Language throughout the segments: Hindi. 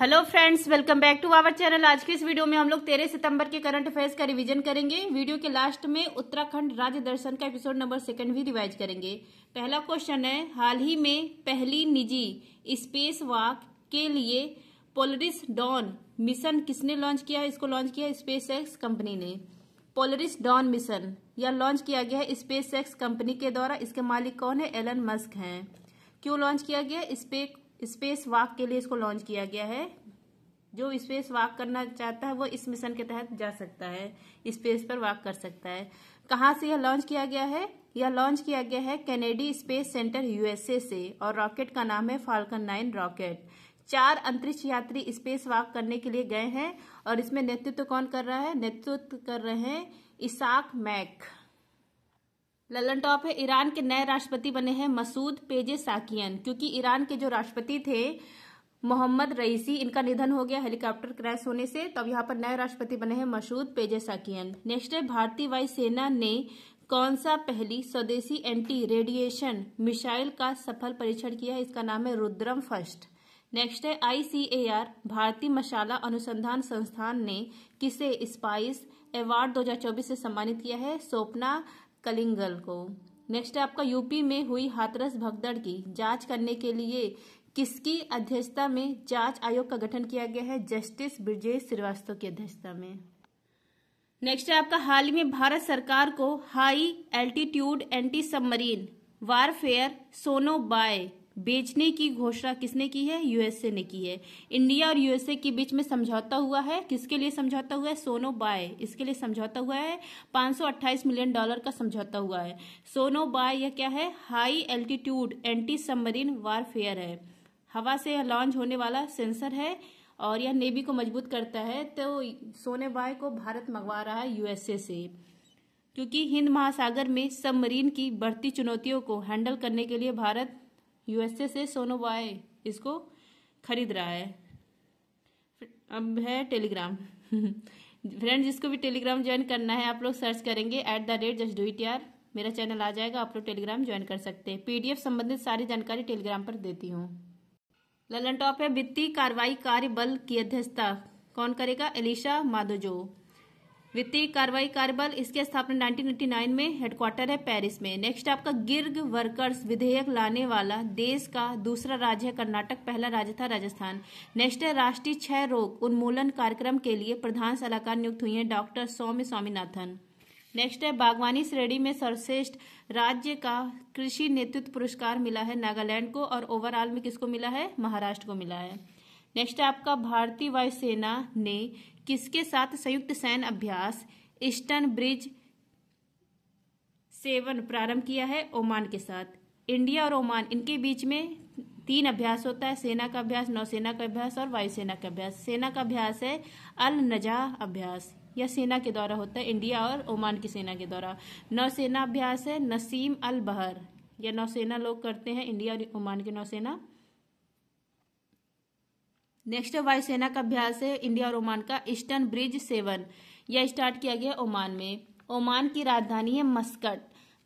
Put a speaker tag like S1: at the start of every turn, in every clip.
S1: hello friends welcome back to our channel आज के इस वीडियो में हम लोग तेरह सितंबर के करंट अफेयर्स का रिवीजन करेंगे वीडियो के लास्ट में उत्तराखंड राज्य दर्शन का एपिसोड नंबर सेकंड भी रिवाइज करेंगे पहला क्वेश्चन है हाल ही में पहली निजी स्पेस वॉक के लिए पोलरिस डॉन मिशन किसने लॉन्च किया इसको लॉन्च किया स्पेस एक्स कंपनी ने पोलरिस डॉन मिशन यह लॉन्च किया गया है स्पेस एक्स कंपनी के द्वारा इसके मालिक कौन है एलन मस्क है क्यों लॉन्च किया गया स्पेस स्पेस वॉक के लिए इसको लॉन्च किया गया है जो स्पेस वॉक करना चाहता है वो इस मिशन के तहत जा सकता है स्पेस पर वॉक कर सकता है कहाँ से यह लॉन्च किया गया है यह लॉन्च किया गया है कैनेडी स्पेस सेंटर यूएसए से और रॉकेट का नाम है फाल्कन नाइन रॉकेट चार अंतरिक्ष यात्री स्पेस वॉक करने के लिए गए हैं और इसमें नेतृत्व कौन कर रहा है नेतृत्व कर रहे हैं इसाक मैक ललन टॉप है ईरान के नए राष्ट्रपति बने हैं मसूद पेजे साकियन क्योंकि ईरान के जो राष्ट्रपति थे मोहम्मद रईसी इनका निधन हो गया हेलीकॉप्टर क्रैश होने से तब यहाँ पर नए राष्ट्रपति बने हैं मसूद पेजे साकियन नेक्स्ट है भारतीय वायुसेना ने कौन सा पहली स्वदेशी एंटी रेडिएशन मिसाइल का सफल परीक्षण किया है इसका नाम है रुद्रम फर्स्ट नेक्स्ट है आईसीएआर भारतीय मशाला अनुसंधान संस्थान ने किसे स्पाइस अवार्ड 2024 से सम्मानित किया है स्वप्ना कलिंगल को नेक्स्ट है आपका यूपी में हुई हाथरस भगदड़ की जांच करने के लिए किसकी अध्यक्षता में जांच आयोग का गठन किया गया है जस्टिस ब्रजेश श्रीवास्तव की अध्यक्षता में नेक्स्ट है आपका हाल ही में भारत सरकार को high altitude anti submarine warfare sonobuoy बेचने की घोषणा किसने की है यूएसए ने की है इंडिया और यूएसए के बीच में समझौता हुआ है किसके लिए समझौता हुआ है सोनो बाय इसके लिए समझौता हुआ है 528 मिलियन डॉलर का समझौता हुआ है सोनो बाय यह क्या है high altitude anti submarine warfare है हवा से लॉन्च होने वाला सेंसर है और यह नेवी को मजबूत करता है तो सोने बाय को भारत मंगवा रहा है यूएसए से क्योंकि हिंद महासागर में सबमरीन की बढ़ती चुनौतियों को हैंडल करने के लिए भारत यूएसए से बाय इसको खरीद रहा है अब है टेलीग्राम फ्रेंड जिसको भी टेलीग्राम ज्वाइन करना है आप लोग सर्च करेंगे at the rate just do it यार मेरा चैनल आ जाएगा आप लोग टेलीग्राम ज्वाइन कर सकते हैं पीडीएफ संबंधित सारी जानकारी टेलीग्राम पर देती हूँ ललन टॉप है वित्तीय कार्रवाई कार्य बल की अध्यक्षता कौन करेगा एलिशा माधोजो वित्तीय कार्रवाई कार्यबल इसके स्थापना 1999 में हेडक्वार्टर है पेरिस में नेक्स्ट आपका गिर्ग वर्कर्स विधेयक लाने वाला देश का दूसरा राज्य है कर्नाटक पहला राज्य था राजस्थान नेक्स्ट है राष्ट्रीय क्षय रोग उन्मूलन कार्यक्रम के लिए प्रधान सलाहकार नियुक्त हुई है डॉक्टर सौम्य स्वामीनाथन नेक्स्ट है बागवानी श्रेणी में सर्वश्रेष्ठ राज्य का कृषि नेतृत्व पुरस्कार मिला है नागालैंड को और ओवरऑल में किसको मिला है महाराष्ट्र को मिला है नेक्स्ट आपका भारतीय वायुसेना ने किसके साथ संयुक्त सैन्य अभ्यास ईस्टर्न ब्रिज सेवन प्रारंभ किया है ओमान के साथ इंडिया और ओमान इनके बीच में तीन अभ्यास होता है सेना का अभ्यास नौसेना का अभ्यास और वायुसेना का अभ्यास सेना का अभ्यास है अल नजा अभ्यास यह सेना के द्वारा होता है इंडिया और ओमान की सेना के द्वारा नौसेना अभ्यास है नसीम अल बहर यह नौसेना लोग करते हैं इंडिया और ओमान के नौसेना नेक्स्ट है वायुसेना का अभ्यास है इंडिया और ओमान का ईस्टर्न ब्रिज सेवन यह स्टार्ट किया गया ओमान में ओमान की राजधानी है मस्कट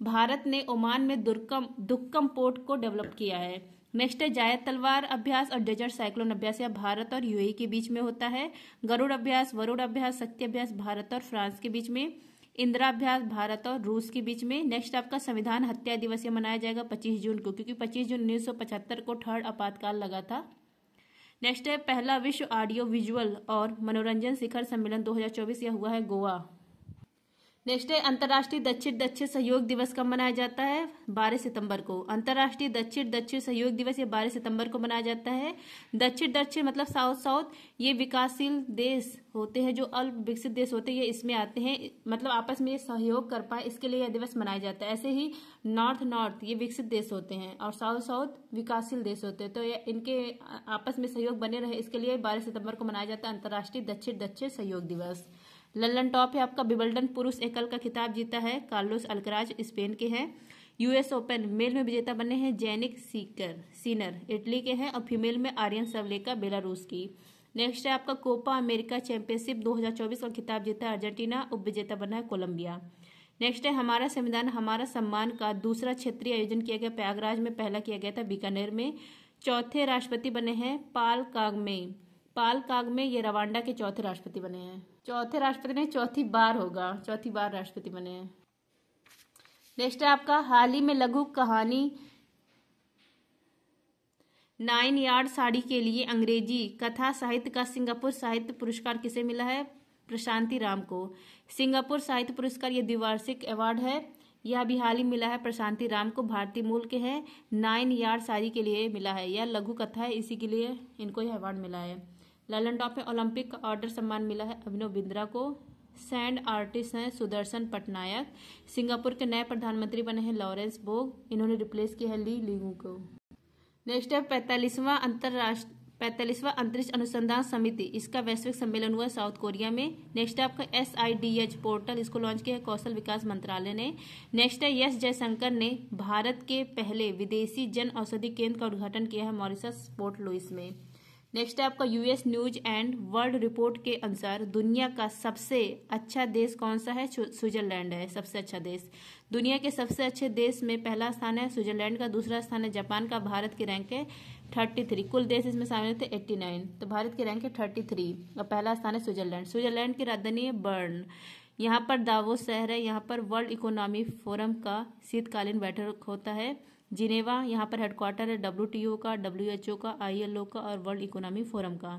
S1: भारत ने ओमान में दुर्कम दुक्कम पोर्ट को डेवलप किया है नेक्स्ट है जायद तलवार अभ्यास और डेजर्ट साइक्लोन अभ्यास यह भारत और यू के बीच में होता है गरुड़ अभ्यास वरुड़ अभ्यास शक्ति अभ्यास भारत और फ्रांस के बीच में इंदिरा अभ्यास भारत और रूस के बीच में नेक्स्ट आपका संविधान हत्या दिवस यह मनाया जाएगा 25 जून को क्योंकि 25 जून 1975 को थर्ड आपातकाल लगा था नेक्स्ट है पहला विश्व ऑडियो विजुअल और मनोरंजन शिखर सम्मेलन 2024 यह हुआ है गोवा नेक्स्ट है अंतर्राष्ट्रीय दक्षिण दक्षिण सहयोग दिवस कब मनाया जाता है बारह सितंबर को अंतर्राष्ट्रीय दक्षिण दक्षिण सहयोग दिवस ये बारह सितंबर को मनाया जाता है दक्षिण दक्षिण मतलब साउथ साउथ ये विकासशील देश होते हैं जो अल्प विकसित देश होते हैं ये इसमें आते हैं मतलब आपस में ये सहयोग कर पाए इसके लिए यह दिवस मनाया जाता है ऐसे ही नॉर्थ नॉर्थ ये विकसित देश होते हैं और साउथ साउथ विकासशील देश होते हैं तो ये इनके आपस में सहयोग बने रहे इसके लिए बारह सितंबर को मनाया जाता है अंतर्राष्ट्रीय दक्षिण दक्षिण सहयोग दिवस लल्लन टॉप है आपका बिबल्डन पुरुष एकल का खिताब जीता है कार्लोस अल्कराज स्पेन के हैं यूएस ओपन मेल में विजेता बने हैं जैनिक सीकर सीनर इटली के हैं और फीमेल में आर्यन सवलेका बेलारूस की नेक्स्ट है आपका कोपा अमेरिका चैंपियनशिप 2024 का खिताब जीता है अर्जेंटीना उप विजेता बना है कोलंबिया नेक्स्ट है हमारा संविधान हमारा सम्मान का दूसरा क्षेत्रीय आयोजन किया गया प्रयागराज में पहला किया गया था बीकानेर में चौथे राष्ट्रपति बने हैं पाल कागमे पाल कागमे ये रवांडा के चौथे राष्ट्रपति बने हैं चौथे राष्ट्रपति ने चौथी बार होगा चौथी बार राष्ट्रपति बने हैं नेक्स्ट है आपका हाल ही में लघु कहानी नाइन यार्ड साड़ी के लिए अंग्रेजी कथा साहित्य का सिंगापुर साहित्य पुरस्कार किसे मिला है प्रशांति राम को सिंगापुर साहित्य पुरस्कार यह द्विवार्षिक अवार्ड है यह अभी हाल ही मिला है प्रशांति राम को भारतीय मूल के हैं नाइन यार्ड साड़ी के लिए मिला है यह लघु कथा है इसी के लिए इनको यह अवार्ड मिला है लालन टॉप में ओलंपिक का ऑर्डर सम्मान मिला है अभिनव बिंद्रा को सैंड आर्टिस्ट हैं सुदर्शन पटनायक सिंगापुर के नए प्रधानमंत्री बने हैं लॉरेंस बोग इन्होंने रिप्लेस किया है ली लिंगू को नेक्स्ट है पैंतालीसवां अंतर्राष्ट्रीय पैंतालीसवां अंतरिक्ष अनुसंधान समिति इसका वैश्विक सम्मेलन हुआ साउथ कोरिया में नेक्स्ट है आपका S I D H portal इसको लॉन्च किया है कौशल विकास मंत्रालय ने नेक्स्ट है यस जयशंकर ने भारत के पहले विदेशी जन औषधि केंद्र का उद्घाटन किया है मॉरिसस पोर्ट लुइस में नेक्स्ट है आपका US news and world report के अनुसार दुनिया का सबसे अच्छा देश कौन सा है स्विट्जरलैंड है सबसे अच्छा देश दुनिया के सबसे अच्छे देश में पहला स्थान है स्विट्जरलैंड का दूसरा स्थान है जापान का भारत की रैंक है थर्टी थ्री कुल देश इसमें शामिल थे एट्टी नाइन तो भारत की रैंक है थर्टी थ्री और पहला स्थान है स्विट्जरलैंड स्विट्जरलैंड की राजधानी है बर्न यहाँ पर दावो शहर है यहाँ पर वर्ल्ड इकोनॉमी फोरम का शीतकालीन बैठक होता है जिनेवा यहाँ पर हेडक्वार्टर है डब्ल्यू का डब्ल्यू का आई का और वर्ल्ड इकोनॉमी फोरम का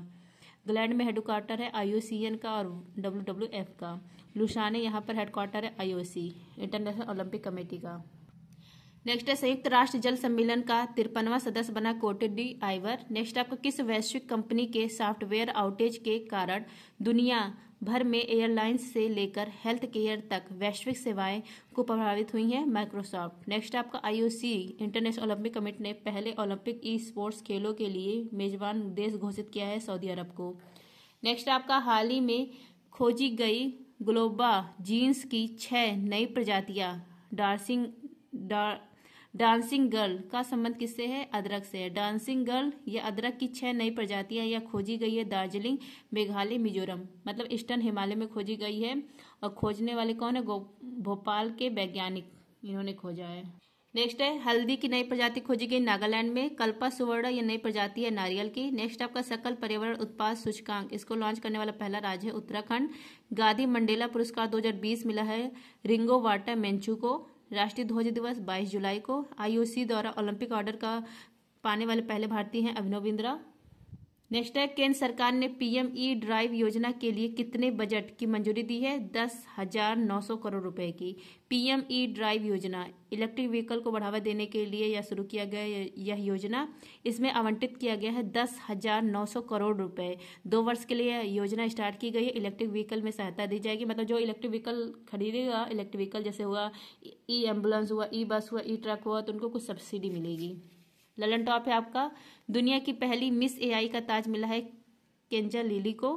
S1: ग्लैंड में हेडक्वार्टर है आई का और डब्ल्यू का लुशाने यहाँ पर हेडक्वार्टर है आई इंटरनेशनल ओलंपिक कमेटी का नेक्स्ट है संयुक्त राष्ट्र जल सम्मेलन का तिरपनवा सदस्य बना कोटेडी आइवर नेक्स्ट आपका किस वैश्विक कंपनी के सॉफ्टवेयर आउटेज के कारण दुनिया भर में एयरलाइंस से लेकर हेल्थ केयर तक वैश्विक सेवाएं को प्रभावित हुई हैं माइक्रोसॉफ्ट नेक्स्ट आपका आईओसी इंटरनेशनल ओलंपिक कमिटी ने पहले ओलंपिक ई स्पोर्ट्स खेलों के लिए मेजबान देश घोषित किया है सऊदी अरब को नेक्स्ट आपका हाल ही में खोजी गई ग्लोबा जीन्स की छह नई प्रजातियां डार्सिंग डार डांसिंग गर्ल का संबंध किससे है अदरक से है डांसिंग गर्ल या अदरक की छह नई प्रजातियां या खोजी गई है दार्जिलिंग मेघालय मिजोरम मतलब ईस्टर्न हिमालय में खोजी गई है और खोजने वाले कौन है भोपाल के वैज्ञानिक इन्होंने खोजा है नेक्स्ट है हल्दी की नई प्रजाति खोजी गई नागालैंड में कल्पा सुवर्ण या नई प्रजाति है नारियल की नेक्स्ट आपका सकल पर्यावरण उत्पाद सूचकांक इसको लॉन्च करने वाला पहला राज्य है उत्तराखंड गांधी मंडेला पुरस्कार 2020 मिला है रिंगो वाटा मेंचू को राष्ट्रीय ध्वज दिवस 22 जुलाई को आईओसी द्वारा ओलंपिक ऑर्डर का पाने वाले पहले भारतीय हैं अभिनव बिंद्रा नेक्स्ट है केंद्र सरकार ने पीएम ई ड्राइव योजना के लिए कितने बजट की मंजूरी दी है दस हजार नौ सौ करोड़ रुपए की पीएम ई ड्राइव योजना इलेक्ट्रिक व्हीकल को बढ़ावा देने के लिए यह शुरू किया गया यह योजना इसमें आवंटित किया गया है दस हजार नौ सौ करोड़ रुपए दो वर्ष के लिए योजना स्टार्ट की गई है इलेक्ट्रिक व्हीकल में सहायता दी जाएगी मतलब जो इलेक्ट्रिक व्हीकल खरीदेगा इलेक्ट्रिक व्हीकल जैसे हुआ ई एम्बुलेंस हुआ ई बस हुआ ई ट्रक हुआ तो उनको कुछ सब्सिडी मिलेगी ललन टॉप है आपका दुनिया की पहली मिस एआई का ताज मिला है केंजा लिली को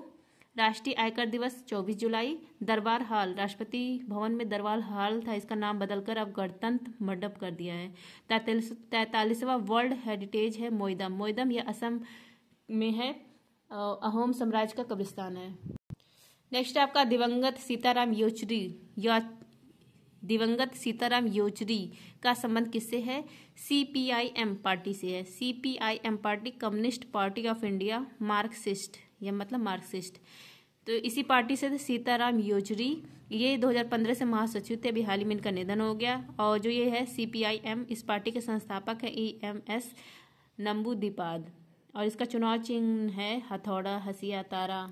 S1: राष्ट्रीय आयकर दिवस 24 जुलाई दरबार हॉल राष्ट्रपति भवन में दरबार हॉल था इसका नाम बदलकर अब गणतंत्र मंडप कर दिया है तैतालीसवा वर्ल्ड हेरिटेज है मोइदम मोइदम यह असम में है अहोम साम्राज्य का कब्रिस्तान है नेक्स्ट आपका दिवंगत सीताराम योचरी दिवंगत सीताराम योजरी का संबंध किससे है सीपीआईएम पार्टी से है CPIM party communist party of India marxist या मतलब मार्क्सिस्ट तो इसी पार्टी से थे सीताराम योजरी ये 2015 से महासचिव थे अभी हाल ही में इनका निधन हो गया और जो ये है सीपीआईएम इस पार्टी के संस्थापक है E e M S Namboodiripad और इसका चुनाव चिन्ह है हथौड़ा हसिया तारा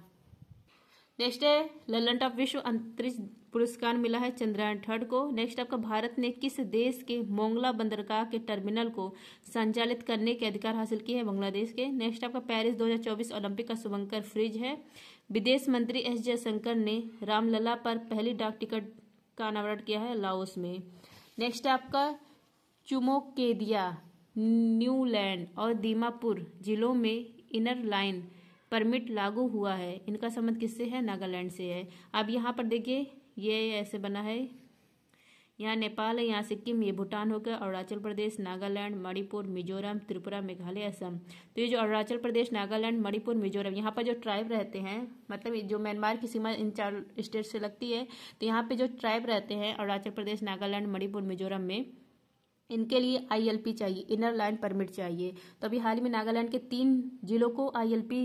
S1: नेक्स्ट है ललन टॉप विश्व अंतरिक्ष पुरस्कार मिला है चंद्रयान थर्ड को नेक्स्ट आपका भारत ने किस देश के मोंगला बंदरगाह के टर्मिनल को संचालित करने के अधिकार हासिल किए हैं बांग्लादेश के नेक्स्ट आपका पेरिस 2024 ओलंपिक का शुभंकर फ्रिज है विदेश मंत्री एस जयशंकर ने रामलला पर पहली डाक टिकट का अनावरण किया है लाओस में नेक्स्ट आपका चुमोकेदिया न्यूलैंड और दीमापुर जिलों में इनर लाइन परमिट लागू हुआ है इनका संबंध किससे है नागालैंड से है अब यहाँ पर देखिए ये ऐसे बना है यहाँ नेपाल है यहाँ सिक्किम ये भूटान होकर अरुणाचल प्रदेश नागालैंड मणिपुर मिजोरम त्रिपुरा मेघालय असम तो ये जो अरुणाचल प्रदेश नागालैंड मणिपुर मिजोरम यहाँ पर जो ट्राइब रहते हैं मतलब जो म्यांमार की सीमा इन चार स्टेट से लगती है तो यहाँ पे जो ट्राइब रहते हैं अरुणाचल प्रदेश नागालैंड मणिपुर मिजोरम में इनके लिए आईएलपी चाहिए इनर लाइन परमिट चाहिए तो अभी हाल ही में नागालैंड के तीन जिलों को आईएलपी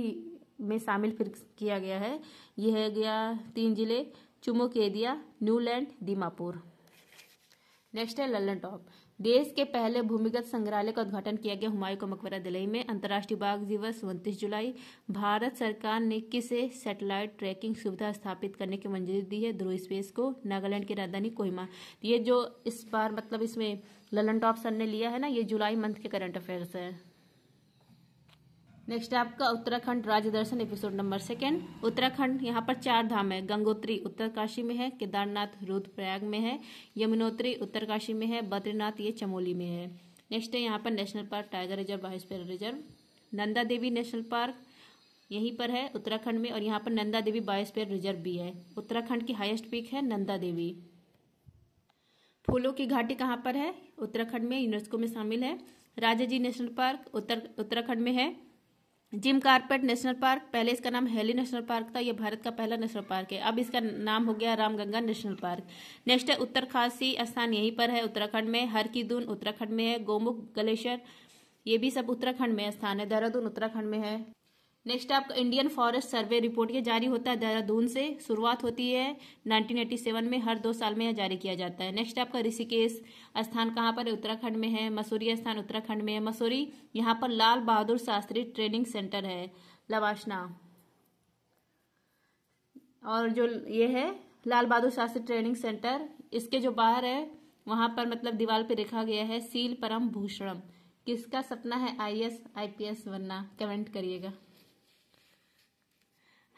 S1: में शामिल फिर किया गया है यह है गया तीन जिले चुमो केदिया न्यूलैंड दीमापुर नेक्स्ट है लल्लन टॉप देश के पहले भूमिगत संग्रहालय का उद्घाटन किया गया हुमायूं का मकबरा दिल्ली में अंतर्राष्ट्रीय बाघ दिवस उनतीस जुलाई भारत सरकार ने किसे सैटेलाइट ट्रैकिंग सुविधा स्थापित करने की मंजूरी दी है ध्रुव स्पेस को नागालैंड की राजधानी कोहिमा ये जो इस बार मतलब इसमें ललन टॉप सर ने लिया है ना ये जुलाई मंथ के करंट अफेयर्स है नेक्स्ट आपका उत्तराखंड राज्य दर्शन एपिसोड नंबर सेकेंड उत्तराखंड यहाँ पर चार धाम है गंगोत्री उत्तरकाशी में है केदारनाथ रुद्रप्रयाग में है यमुनोत्री उत्तरकाशी में है बद्रीनाथ ये चमोली में है नेक्स्ट है यहाँ पर national park tiger reserve biosphere reserve Nanda Devi national park यहीं पर है उत्तराखंड में और यहाँ पर नंदा देवी बायोस्फीयर रिजर्व भी है उत्तराखंड की हाईएस्ट पीक है नंदा देवी फूलों की घाटी कहाँ पर है उत्तराखंड में यूनेस्को में शामिल है राजा जी नेशनल पार्क उत्तर उत्तराखंड में है जिम कार्पेट नेशनल पार्क पहले इसका नाम हेली नेशनल पार्क था यह भारत का पहला नेशनल पार्क है अब इसका नाम हो गया रामगंगा नेशनल पार्क नेक्स्ट है उत्तर खासी स्थान यहीं पर है उत्तराखंड में हर की दून उत्तराखंड में है गोमुख ग्लेशियर ये भी सब उत्तराखंड में स्थान है देहरादून उत्तराखंड में है नेक्स्ट आपका इंडियन फॉरेस्ट सर्वे रिपोर्ट ये जारी होता है देहरादून से शुरुआत होती है 1987 में हर दो साल में यह जारी किया जाता है नेक्स्ट आपका ऋषिकेश स्थान कहाँ पर है उत्तराखंड में है मसूरी स्थान उत्तराखंड में है मसूरी यहाँ पर लाल बहादुर शास्त्री ट्रेनिंग सेंटर है लवाशना और जो ये है लाल बहादुर शास्त्री ट्रेनिंग सेंटर इसके जो बाहर है वहां पर मतलब दीवार पे लिखा गया है सील परम भूषणम किसका सपना है आई एस बनना कमेंट करिएगा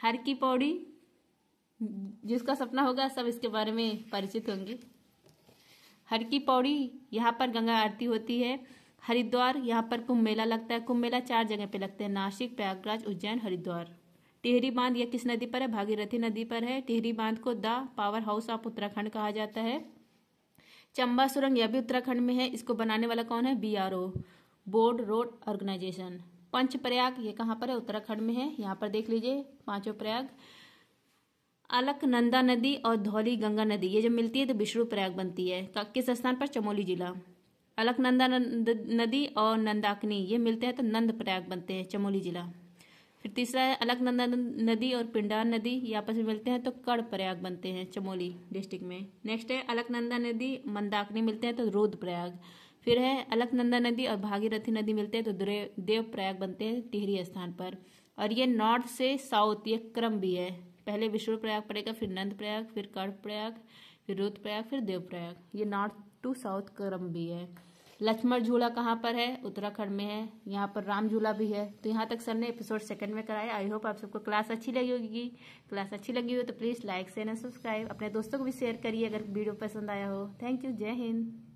S1: हर की पौड़ी जिसका सपना होगा सब इसके बारे में परिचित होंगे हर की पौड़ी यहाँ पर गंगा आरती होती है हरिद्वार यहाँ पर कुंभ मेला लगता है कुंभ मेला चार जगह पे लगता है नासिक प्रयागराज उज्जैन हरिद्वार टिहरी बांध यह किस नदी पर है भागीरथी नदी पर है टिहरी बांध को the power house of Uttarakhand कहा जाता है चंबा सुरंग यह भी उत्तराखंड में है इसको बनाने वाला कौन है B border road organisation Panchprayag ये कहाँ पर है उत्तराखंड में है यहाँ पर देख लीजिए पांचों प्रयाग अलकनंदा नदी और धौली गंगा नदी ये जब मिलती है तो विष्णु प्रयाग बनती है तो किस स्थान पर चमोली जिला अलकनंदा नदी और नंदाकिनी ये मिलते हैं तो नंद प्रयाग बनते हैं चमोली जिला फिर तीसरा है अलकनंदा नदी और पिंडार नदी ये आपस में मिलते हैं तो कड़ प्रयाग बनते हैं चमोली डिस्ट्रिक्ट में नेक्स्ट है अलकनंदा नदी मंदाकिनी मिलते हैं तो रोद प्रयाग फिर है अलकनंदा नदी और भागीरथी नदी मिलते हैं तो देव प्रयाग बनते हैं टिहरी स्थान पर और ये नॉर्थ से साउथ ये क्रम भी है पहले विष्णु प्रयाग पड़ेगा फिर नंद प्रयाग फिर कर्प प्रयाग फिर रुद्र प्रयाग फिर देव प्रयाग ये नॉर्थ टू साउथ क्रम भी है लक्ष्मण झूला कहाँ पर है उत्तराखंड में है यहाँ पर राम झूला भी है तो यहाँ तक सर ने एपिसोड सेकंड में कराया आई होप आप सबको क्लास अच्छी लगी होगी क्लास अच्छी लगी हो तो please like share and subscribe अपने दोस्तों को भी शेयर करिए अगर वीडियो पसंद आया हो थैंक यू जय हिंद